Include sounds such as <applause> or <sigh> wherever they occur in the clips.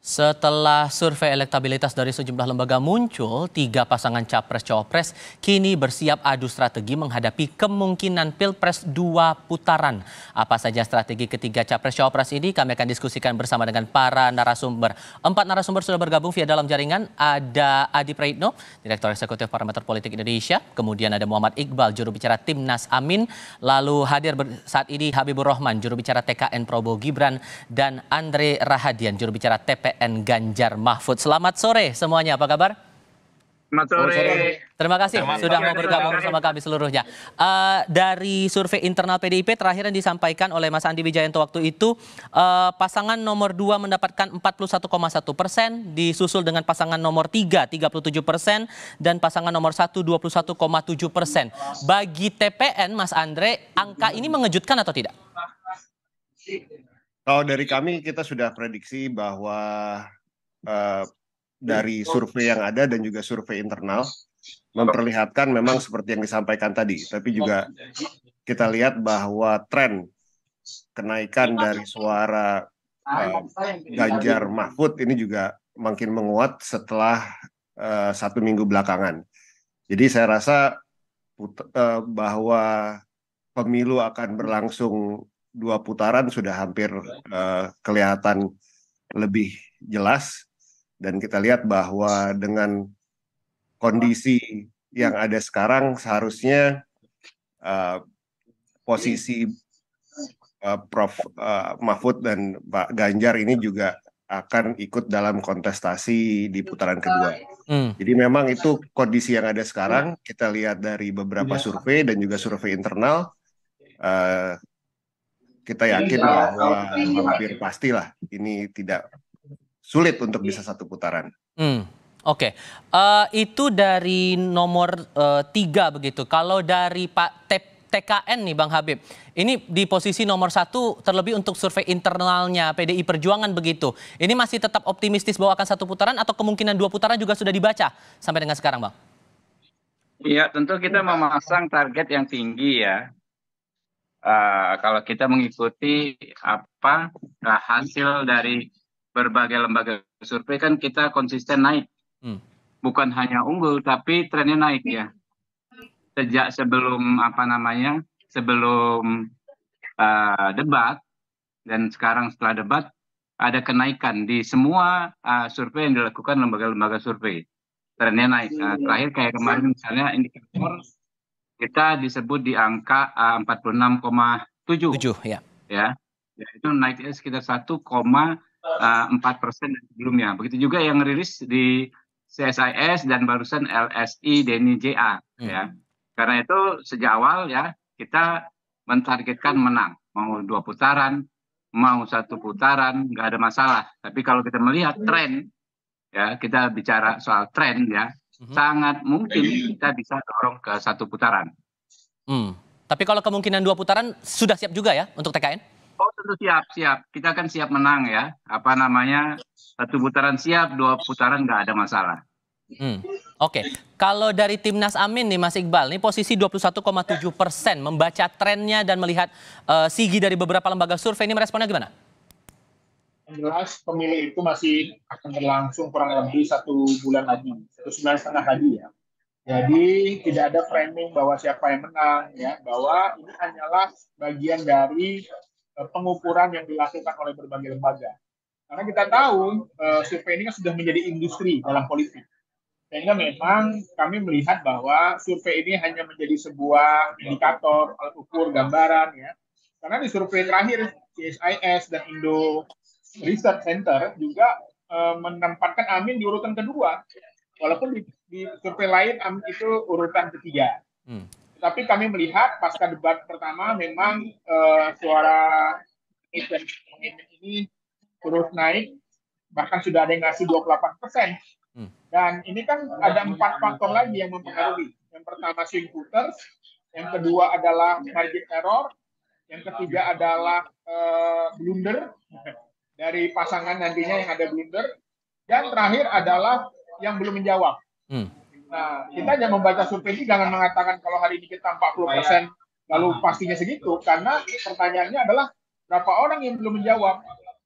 Setelah survei elektabilitas dari sejumlah lembaga muncul, tiga pasangan capres-cawapres kini bersiap adu strategi menghadapi kemungkinan pilpres dua putaran. Apa saja strategi ketiga capres-cawapres ini kami akan diskusikan bersama dengan para narasumber. Empat narasumber sudah bergabung via dalam jaringan. Ada Adi Praitno, Direktur Eksekutif Parameter Politik Indonesia. Kemudian ada Muhammad Iqbal, juru bicara Timnas Amin. Lalu hadir saat ini Habibur Rahman, juru bicara TKN Prabowo Gibran. Dan Andre Rahadian, juru bicara TPN TPN Ganjar Mahfud. Selamat sore semuanya, apa kabar? Selamat sore. Terima kasih Selamat sudah mau bergabung bersama kami seluruhnya. Uh, dari survei internal PDIP terakhir yang disampaikan oleh Mas Andi Wijayanto waktu itu, uh, pasangan nomor 2 mendapatkan 41,1 persen, disusul dengan pasangan nomor 3, 37 persen, dan pasangan nomor 1, 21,7 persen. Bagi TPN, Mas Andre, angka ini mengejutkan atau tidak? Kalau dari kami kita sudah prediksi bahwa uh, dari survei yang ada dan juga survei internal memperlihatkan memang seperti yang disampaikan tadi, tapi juga kita lihat bahwa tren kenaikan dari suara uh, Ganjar Mahfud ini juga makin menguat setelah uh, satu minggu belakangan. Jadi saya rasa uh, bahwa pemilu akan berlangsung dua putaran sudah hampir uh, kelihatan lebih jelas dan kita lihat bahwa dengan kondisi yang ada sekarang seharusnya uh, posisi uh, Prof uh, Mahfud dan Pak Ganjar ini juga akan ikut dalam kontestasi di putaran kedua. Hmm. Jadi memang itu kondisi yang ada sekarang kita lihat dari beberapa iya. survei dan juga survei internal uh, kita iya, yakin iya. bahwa iya, hampir pastilah ini tidak sulit untuk bisa satu putaran. Hmm. Oke, okay. uh, eh, itu dari nomor uh, tiga begitu. Kalau dari Pak T TKN nih Bang Habib. Ini di posisi nomor satu terlebih untuk survei internalnya PDI Perjuangan begitu. Ini masih tetap optimistis bahwa akan satu putaran atau kemungkinan dua putaran juga sudah dibaca sampai dengan sekarang Bang? Iya tentu kita memasang target yang tinggi ya. Eh, kalau kita mengikuti apa nah hasil dari berbagai lembaga survei kan kita konsisten naik. Hmm. Bukan hanya unggul tapi trennya naik ya. Sejak sebelum apa namanya? sebelum uh, debat dan sekarang setelah debat ada kenaikan di semua uh, survei yang dilakukan lembaga-lembaga survei. Trennya naik. Nah, terakhir kayak kemarin misalnya indikator kita disebut di angka eh, uh, 46,7. Tujuh, ya. ya. Ya, itu naiknya sekitar 1,4 eh, persen dari sebelumnya. Begitu juga yang rilis di CSIS dan barusan LSI Deni JA. Ya. Hmm. Ya. Karena itu sejak awal ya kita mentargetkan menang. Mau dua putaran, mau satu putaran, nggak ada masalah. Tapi kalau kita melihat hmm. tren, ya kita bicara soal tren ya, hmm. sangat mungkin iya. kita bisa dorong ke satu putaran. Hmm. Tapi kalau kemungkinan dua putaran sudah siap juga ya untuk TKN? Oh tentu siap, siap. Kita kan siap menang ya. Apa namanya satu putaran siap, dua putaran nggak ada masalah. Hmm. Oke, okay. kalau dari timnas Amin nih Mas Iqbal, ini posisi 21,7 persen membaca trennya dan melihat uh, Sigi dari beberapa lembaga survei ini meresponnya gimana? jelas pemilu itu masih akan berlangsung kurang lebih satu bulan lagi, satu bulan setengah lagi ya. Jadi tidak ada framing bahwa siapa yang menang ya, bahwa ini hanyalah bagian dari eh, pengukuran yang dilakukan oleh berbagai lembaga. Karena kita tahu eh, survei ini kan sudah menjadi industri dalam politik. Sehingga memang kami melihat bahwa survei ini hanya menjadi sebuah indikator, alat ukur, gambaran ya. Karena di survei terakhir CSIS dan Indo Research Center juga uh, menempatkan Amin di urutan kedua, walaupun di, di survei lain Amin itu urutan ketiga. Hmm. Tapi kami melihat pasca debat pertama memang uh, suara Amin ini terus naik, bahkan sudah ada yang ngasih 28 persen. Hmm. Dan ini kan ada empat faktor lagi yang mempengaruhi. Yang pertama swing voters, yang kedua adalah margin error, yang ketiga adalah uh, blunder, dari pasangan nantinya yang ada blunder. Dan terakhir adalah yang belum menjawab. Hmm. Nah, kita hanya membaca survei ini jangan mengatakan kalau hari ini kita 40% persen, lalu pastinya segitu, karena pertanyaannya adalah berapa orang yang belum menjawab,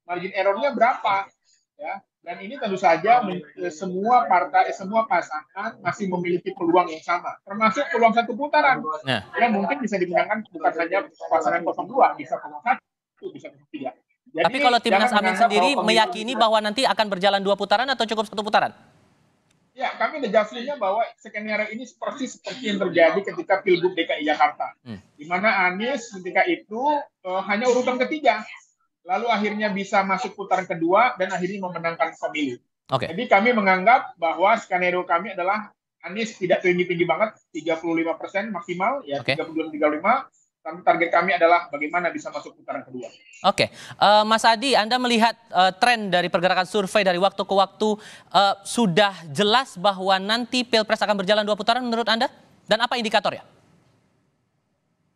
margin errornya berapa, ya. Dan ini tentu saja eh, semua partai, eh, semua pasangan masih memiliki peluang yang sama, termasuk peluang satu putaran. ya. Ya mungkin bisa dimenangkan bukan saja pasangan 02, bisa 01 satu, bisa 03 jadi, Tapi kalau timnas Amin sendiri meyakini itu... bahwa nanti akan berjalan dua putaran atau cukup satu putaran? Ya, kami ada bahwa skenario ini persis seperti yang terjadi ketika Pilgub DKI Jakarta. Hmm. Di mana Anies ketika itu uh, hanya urutan ketiga. Lalu akhirnya bisa masuk putaran kedua dan akhirnya memenangkan pemilu. Okay. Jadi kami menganggap bahwa skenario kami adalah Anies tidak tinggi-tinggi banget, 35% maksimal, ya okay. 35 tapi target kami adalah bagaimana bisa masuk putaran kedua. Oke, okay. uh, eh, Mas Adi, Anda melihat uh, tren dari pergerakan survei dari waktu ke waktu uh, sudah jelas bahwa nanti pilpres akan berjalan dua putaran menurut Anda? Dan apa indikatornya?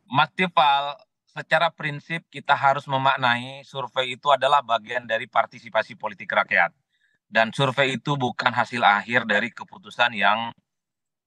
Mas Tifal, secara prinsip kita harus memaknai survei itu adalah bagian dari partisipasi politik rakyat. Dan survei itu bukan hasil akhir dari keputusan yang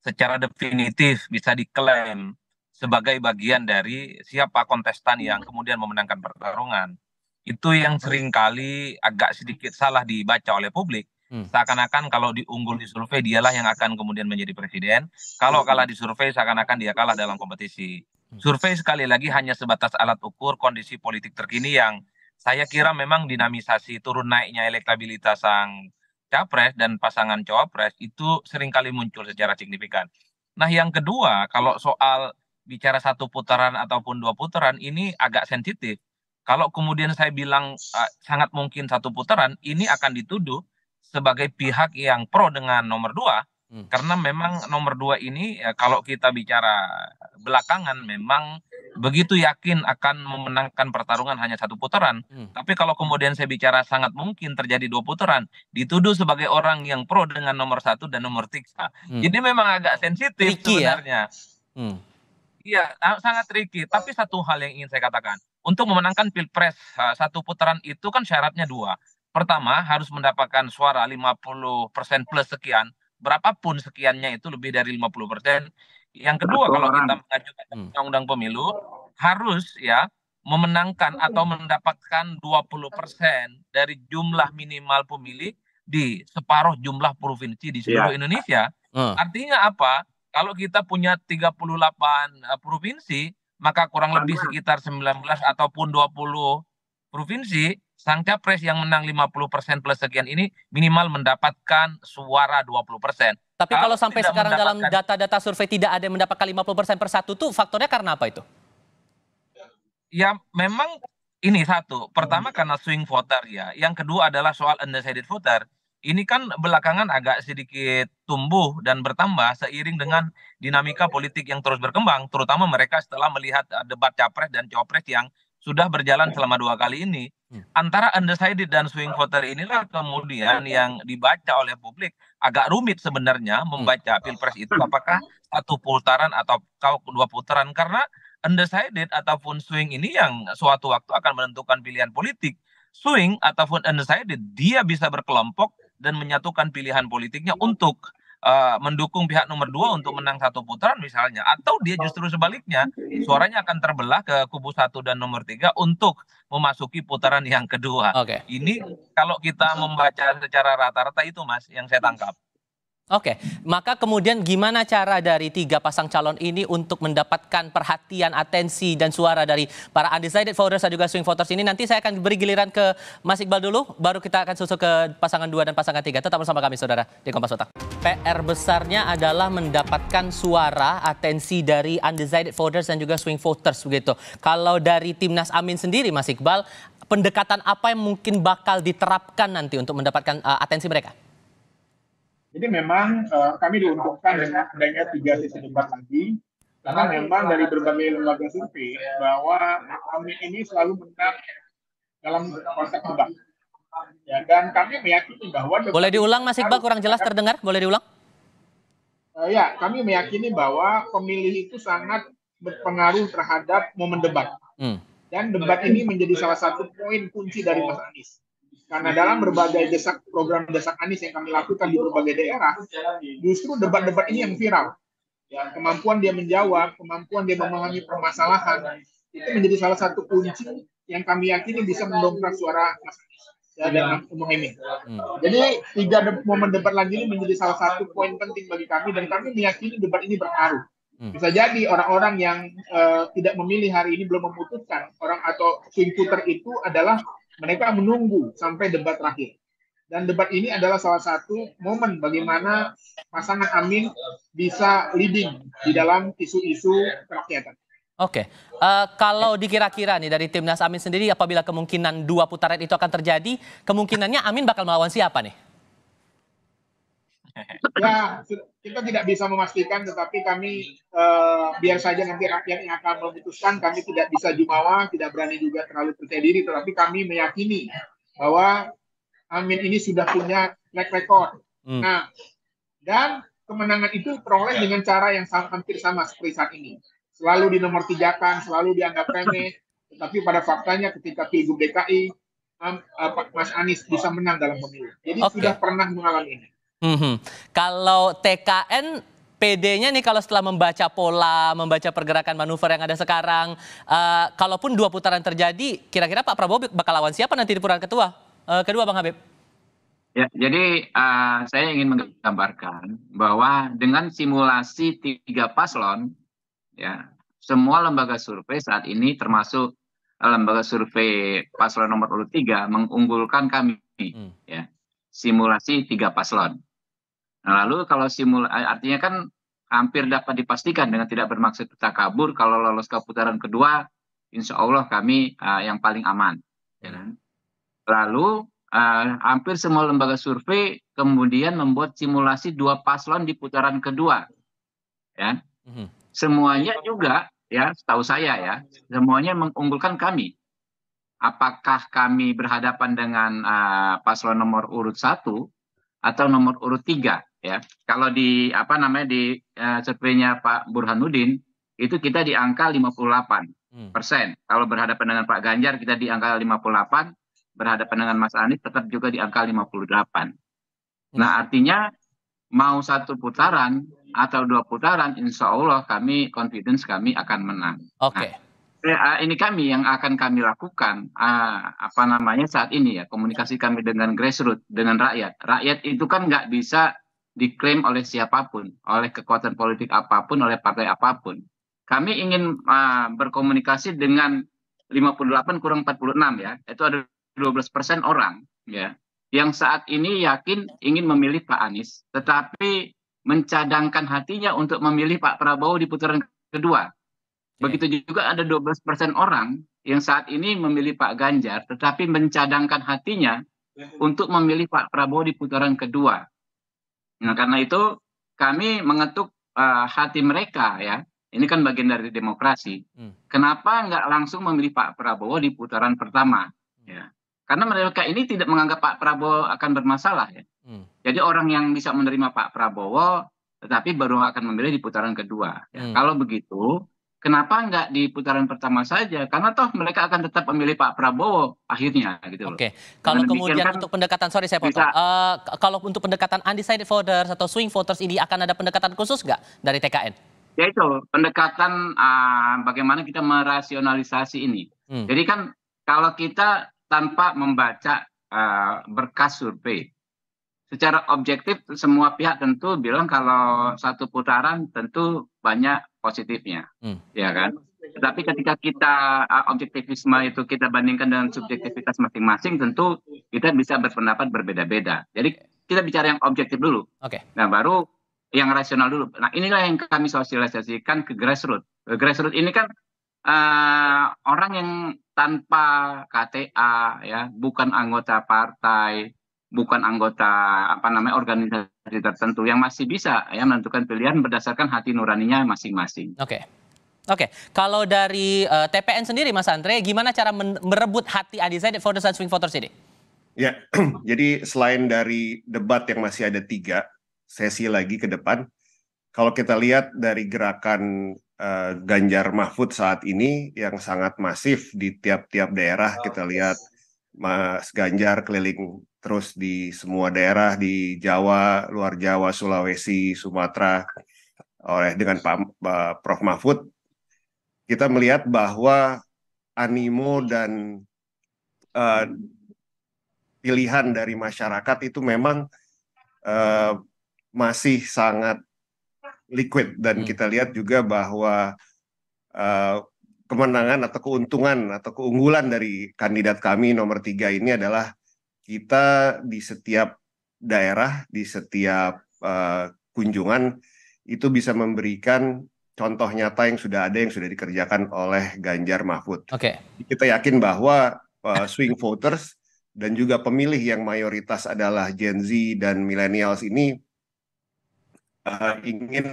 secara definitif bisa diklaim sebagai bagian dari siapa kontestan yang hmm. kemudian memenangkan pertarungan. Itu yang seringkali agak sedikit salah dibaca oleh publik. Hmm. Seakan-akan kalau diunggul di survei dialah yang akan kemudian menjadi presiden. Kalau hmm. kalah di survei seakan-akan dia kalah dalam kompetisi. Hmm. Survei sekali lagi hanya sebatas alat ukur kondisi politik terkini yang saya kira memang dinamisasi turun naiknya elektabilitas sang capres dan pasangan cawapres itu seringkali muncul secara signifikan. Nah yang kedua kalau soal bicara satu putaran ataupun dua putaran ini agak sensitif. Kalau kemudian saya bilang uh, sangat mungkin satu putaran, ini akan dituduh sebagai pihak yang pro dengan nomor dua, Hmm. Karena memang nomor dua ini ya, kalau kita bicara belakangan memang begitu yakin akan memenangkan pertarungan hanya satu putaran. Hmm. Tapi kalau kemudian saya bicara sangat mungkin terjadi dua putaran, dituduh sebagai orang yang pro dengan nomor satu dan nomor tiga. Hmm. Jadi memang agak sensitif Tricky ya. sebenarnya. Ya? Hmm. Iya, sangat tricky. Tapi satu hal yang ingin saya katakan, untuk memenangkan pilpres satu putaran itu kan syaratnya dua. Pertama, harus mendapatkan suara 50% plus sekian, berapapun sekiannya itu lebih dari 50%. Yang kedua, kalau kita mengajukan hmm. undang-undang pemilu, harus ya memenangkan atau mendapatkan 20% dari jumlah minimal pemilih di separuh jumlah provinsi di seluruh ya. Indonesia. Uh. Artinya apa? Kalau kita punya 38 uh, eh, provinsi, maka kurang lebih sekitar 19 ataupun 20 provinsi, sang capres yang menang 50% plus sekian ini minimal mendapatkan suara 20%. Tapi kalau, kalau sampai sekarang dalam data-data survei tidak ada yang mendapatkan 50% per satu tuh faktornya karena apa itu? Ya memang ini satu. Pertama hmm. karena swing voter ya. Yang kedua adalah soal undecided voter ini kan belakangan agak sedikit tumbuh dan bertambah seiring dengan dinamika politik yang terus berkembang, terutama mereka setelah melihat eh, debat capres dan copres yang sudah berjalan ya. selama dua kali ini. Ya. Antara undecided dan swing voter inilah kemudian yang dibaca oleh publik agak rumit sebenarnya hmm. membaca pilpres itu hmm. apakah satu putaran atau dua putaran karena undecided ataupun swing ini yang suatu waktu akan menentukan pilihan politik swing ataupun undecided dia bisa berkelompok dan menyatukan pilihan politiknya untuk uh, mendukung pihak nomor dua untuk menang satu putaran misalnya atau dia justru sebaliknya suaranya akan terbelah ke kubu satu dan nomor tiga untuk memasuki putaran yang kedua okay. ini kalau kita membaca secara rata-rata itu mas yang saya tangkap Oke, maka kemudian gimana cara dari tiga pasang calon ini untuk mendapatkan perhatian, atensi, dan suara dari para undecided voters dan juga swing voters ini? Nanti saya akan beri giliran ke Mas Iqbal dulu, baru kita akan susul ke pasangan dua dan pasangan tiga. Tetap bersama kami, saudara, di Kompas Otak. PR besarnya adalah mendapatkan suara, atensi dari undecided voters dan juga swing voters, begitu. Kalau dari timnas Amin sendiri, Mas Iqbal, pendekatan apa yang mungkin bakal diterapkan nanti untuk mendapatkan uh, atensi mereka? Jadi memang uh, kami diuntungkan dengan adanya tiga sisi debat lagi, karena memang dari berbagai lembaga survei bahwa kami ini selalu menang dalam konsep debat. Ya, dan kami meyakini bahwa boleh diulang Mas Iqbal kurang jelas terdengar, boleh diulang? Uh, ya, kami meyakini bahwa pemilih itu sangat berpengaruh terhadap momen debat. Hmm. Dan debat ini menjadi salah satu poin kunci dari Mas Anies. Karena dalam berbagai desak program desak Anies yang kami lakukan di berbagai daerah, justru debat-debat ini yang viral. kemampuan dia menjawab, kemampuan dia memahami permasalahan, itu menjadi salah satu kunci yang kami yakini bisa mendongkrak suara Mas Anies ya, hmm. Jadi tiga de momen debat lagi ini menjadi salah satu poin penting bagi kami dan kami meyakini debat ini berpengaruh. Hmm. Bisa jadi orang-orang yang uh, tidak memilih hari ini belum memutuskan orang atau swing voter itu adalah mereka menunggu sampai debat terakhir. Dan debat ini adalah salah satu momen bagaimana pasangan Amin bisa leading di dalam isu-isu kerakyatan. Oke, okay. uh, eh, kalau dikira-kira nih dari timnas Amin sendiri, apabila kemungkinan dua putaran itu akan terjadi, kemungkinannya Amin bakal melawan siapa nih? ya kita tidak bisa memastikan tetapi kami uh, biar saja nanti rakyat yang akan memutuskan kami tidak bisa jumawa tidak berani juga terlalu percaya diri tetapi kami meyakini bahwa Amin ini sudah punya track record hmm. nah dan kemenangan itu peroleh dengan cara yang hampir sama seperti saat ini selalu dinomortijakan selalu dianggap remeh tetapi pada faktanya ketika pilgub DKI Mas Anies bisa menang dalam pemilu jadi okay. sudah pernah mengalami ini Mm -hmm. Kalau TKN PD-nya nih kalau setelah membaca pola, membaca pergerakan manuver yang ada sekarang, uh, kalaupun dua putaran terjadi, kira-kira Pak Prabowo bakal lawan siapa nanti di putaran ketua? Uh, eh, kedua Bang Habib. Ya, jadi uh, saya ingin menggambarkan bahwa dengan simulasi tiga paslon, ya semua lembaga survei saat ini termasuk lembaga survei paslon nomor urut tiga mengunggulkan kami, hmm. ya simulasi tiga paslon. Nah, lalu kalau simul eh, artinya kan hampir dapat dipastikan dengan tidak bermaksud kabur kalau lolos ke putaran kedua, insya Allah kami uh, yang paling aman. Ya kan? Lalu uh, hampir semua lembaga survei kemudian membuat simulasi dua paslon di putaran kedua, ya. Mhm. Semuanya juga, ya, setahu saya ya, semuanya mengunggulkan kami. Apakah kami berhadapan dengan uh, paslon nomor urut satu atau nomor urut tiga? ya kalau di apa namanya di uh, surveinya Pak Burhanuddin itu kita di angka 58 hmm. persen hmm. kalau berhadapan dengan Pak Ganjar kita di angka 58 berhadapan dengan Mas Anies tetap juga di angka 58 nah, hmm. nah artinya mau satu putaran atau dua putaran insya Allah kami confidence kami akan menang oke okay. nah, eh, eh, ini kami yang akan kami lakukan apa namanya saat ini ya komunikasi kami dengan grassroots dengan rakyat rakyat itu kan nggak bisa diklaim oleh siapapun, oleh kekuatan politik apapun, oleh partai apapun. Kami ingin uh, berkomunikasi dengan 58 kurang 46 ya, itu ada 12 persen orang ya, yang saat ini yakin ingin memilih Pak Anies, tetapi mencadangkan hatinya untuk memilih Pak Prabowo di putaran kedua. Iya. Begitu juga ada 12 persen orang yang saat ini memilih Pak Ganjar, tetapi mencadangkan hatinya iya. untuk memilih Pak Prabowo di putaran kedua. Nah, karena itu kami mengetuk uh, hati mereka ya. Ini kan bagian dari demokrasi. Hmm. Kenapa nggak langsung memilih Pak Prabowo di putaran pertama? Hmm. Ya. Karena mereka ini tidak menganggap Pak Prabowo akan bermasalah ya. Hmm. Jadi orang yang bisa menerima Pak Prabowo, tetapi baru akan memilih di putaran kedua. Ya. Hmm. Kalau begitu, kenapa nggak di putaran pertama saja? Karena toh mereka akan tetap memilih Pak Prabowo akhirnya gitu Oke, okay. kalau kemudian kan untuk pendekatan, sorry saya potong. Bisa, uh, kalau untuk pendekatan undecided voters atau swing voters ini akan ada pendekatan khusus nggak dari TKN? Ya itu pendekatan uh, bagaimana kita merasionalisasi ini. Hmm. Jadi kan kalau kita tanpa membaca uh, berkas survei, secara objektif semua pihak tentu bilang kalau satu putaran tentu banyak positifnya, hmm. ya kan? Tapi ketika kita objektivisme itu kita bandingkan dengan subjektivitas masing-masing, tentu kita bisa berpendapat berbeda-beda. Jadi kita bicara yang objektif dulu. Oke. Okay. Nah baru yang rasional dulu. Nah inilah yang kami sosialisasikan ke grassroots. Eh, grassroots ini kan uh, orang yang tanpa KTA ya, bukan anggota partai, bukan anggota apa namanya organisasi tertentu yang masih bisa ya menentukan pilihan berdasarkan hati nuraninya masing-masing. Oke. Okay. Oke, okay. kalau dari uh, eh, TPN sendiri Mas Andre, gimana cara merebut hati undecided voters dan swing voters ini? Ya, <clears throat> jadi selain dari debat yang masih ada tiga sesi lagi ke depan, kalau kita lihat dari gerakan uh, Ganjar Mahfud saat ini yang sangat masif di tiap-tiap daerah, kita lihat Mas Ganjar keliling terus di semua daerah di Jawa, luar Jawa, Sulawesi, Sumatera oleh dengan Pak, Prof Mahfud kita melihat bahwa animo dan uh, pilihan dari masyarakat itu memang uh, masih sangat liquid dan hmm. kita lihat juga bahwa uh, kemenangan atau keuntungan atau keunggulan dari kandidat kami nomor tiga ini adalah kita di setiap daerah, di setiap uh, kunjungan itu bisa memberikan contoh nyata yang sudah ada yang sudah dikerjakan oleh Ganjar Mahfud. Oke. Okay. Kita yakin bahwa uh, swing voters dan juga pemilih yang mayoritas adalah Gen Z dan millennials ini uh, ingin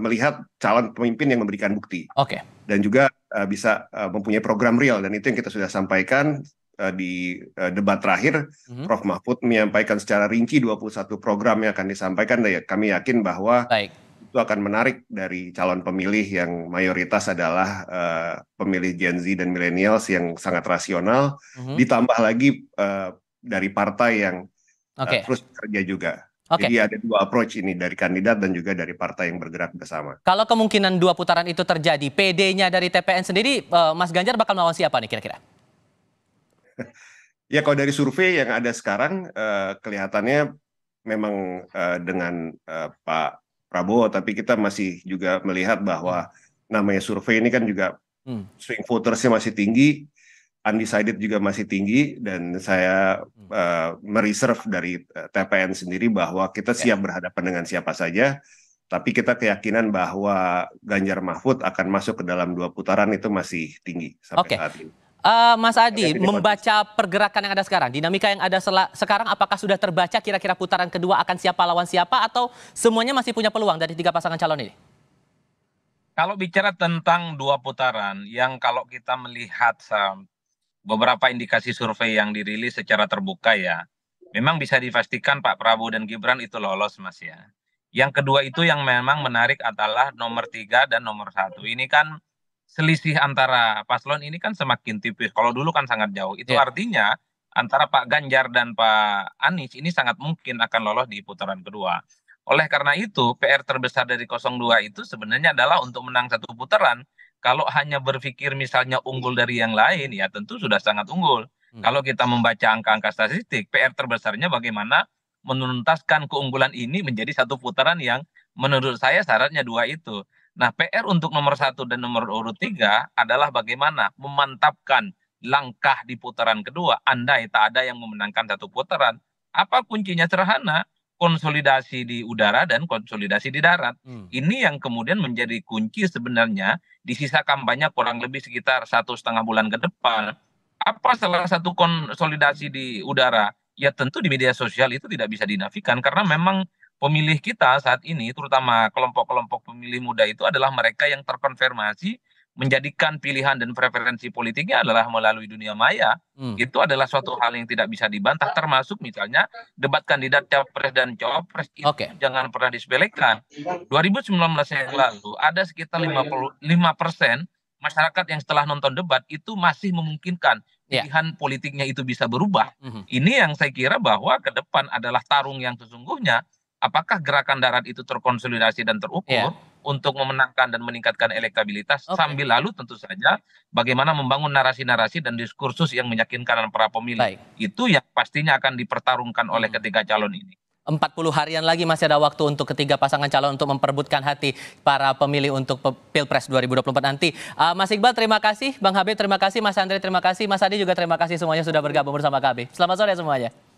melihat calon pemimpin yang memberikan bukti. Oke. Okay dan juga uh, bisa uh, mempunyai program real dan itu yang kita sudah sampaikan uh, di uh, debat terakhir mm-hmm. Prof Mahfud menyampaikan secara rinci 21 program yang akan disampaikan dan ya, kami yakin bahwa Baik. itu akan menarik dari calon pemilih yang mayoritas adalah uh, pemilih Gen Z dan Millennials yang sangat rasional mm-hmm. ditambah lagi uh, dari partai yang okay. uh, terus kerja juga. Okay. Jadi ada dua approach ini dari kandidat dan juga dari partai yang bergerak bersama. Kalau kemungkinan dua putaran itu terjadi, PD-nya dari TPN sendiri, uh, Mas Ganjar bakal melawan siapa nih kira-kira? <laughs> ya kalau dari survei yang ada sekarang, uh, kelihatannya memang uh, dengan uh, Pak Prabowo, tapi kita masih juga melihat bahwa hmm. namanya survei ini kan juga hmm. swing votersnya masih tinggi undecided juga masih tinggi dan saya uh, mereserve dari eh, TPN sendiri bahwa kita ya. siap berhadapan dengan siapa saja tapi kita keyakinan bahwa Ganjar Mahfud akan masuk ke dalam dua putaran itu masih tinggi sampai okay. saat ini. Uh, Mas Adi, membaca pergerakan yang ada sekarang, dinamika yang ada sekarang, apakah sudah terbaca kira-kira putaran kedua akan siapa lawan siapa atau semuanya masih punya peluang dari tiga pasangan calon ini? Kalau bicara tentang dua putaran, yang kalau kita melihat beberapa indikasi survei yang dirilis secara terbuka ya, memang bisa dipastikan Pak Prabowo dan Gibran itu lolos Mas ya. Yang kedua itu yang memang menarik adalah nomor tiga dan nomor satu. Ini kan selisih antara paslon ini kan semakin tipis. Kalau dulu kan sangat jauh. Itu yeah. artinya antara Pak Ganjar dan Pak Anies ini sangat mungkin akan lolos di putaran kedua. Oleh karena itu, PR terbesar dari 02 itu sebenarnya adalah untuk menang satu putaran kalau hanya berpikir misalnya unggul dari yang lain, ya tentu sudah sangat unggul. Hmm. Kalau kita membaca angka-angka statistik, PR terbesarnya bagaimana menuntaskan keunggulan ini menjadi satu putaran yang menurut saya syaratnya dua itu. Nah, PR untuk nomor satu dan nomor urut tiga adalah bagaimana memantapkan langkah di putaran kedua. Andai tak ada yang memenangkan satu putaran, apa kuncinya sederhana? konsolidasi di udara dan konsolidasi di darat. Hmm. Ini yang kemudian menjadi kunci sebenarnya di sisa kampanye kurang lebih sekitar satu setengah bulan ke depan. Apa salah satu konsolidasi di udara? Ya tentu di media sosial itu tidak bisa dinafikan karena memang pemilih kita saat ini terutama kelompok-kelompok pemilih muda itu adalah mereka yang terkonfirmasi menjadikan pilihan dan preferensi politiknya adalah melalui dunia maya. Hmm. Itu adalah suatu hal yang tidak bisa dibantah termasuk misalnya debat kandidat capres dan cawapres itu okay. jangan pernah disepelekan. 2019 yang lalu ada sekitar 55 persen masyarakat yang setelah nonton debat itu masih memungkinkan ya. pilihan yeah. politiknya itu bisa berubah. Mm -hmm. Ini yang saya kira bahwa ke depan adalah tarung yang sesungguhnya apakah gerakan darat itu terkonsolidasi dan terukur yeah untuk memenangkan dan meningkatkan elektabilitas okay. sambil lalu tentu saja bagaimana membangun narasi-narasi dan diskursus yang meyakinkan para pemilih. Baik. Itu yang pastinya akan dipertarungkan hmm. oleh ketiga calon ini. 40 harian lagi masih ada waktu untuk ketiga pasangan calon untuk memperbutkan hati para pemilih untuk Pilpres 2024 nanti. Uh, Mas Iqbal terima kasih, Bang Habib terima kasih, Mas Andre terima kasih, Mas Adi juga terima kasih semuanya sudah bergabung bersama kami. Selamat sore semuanya.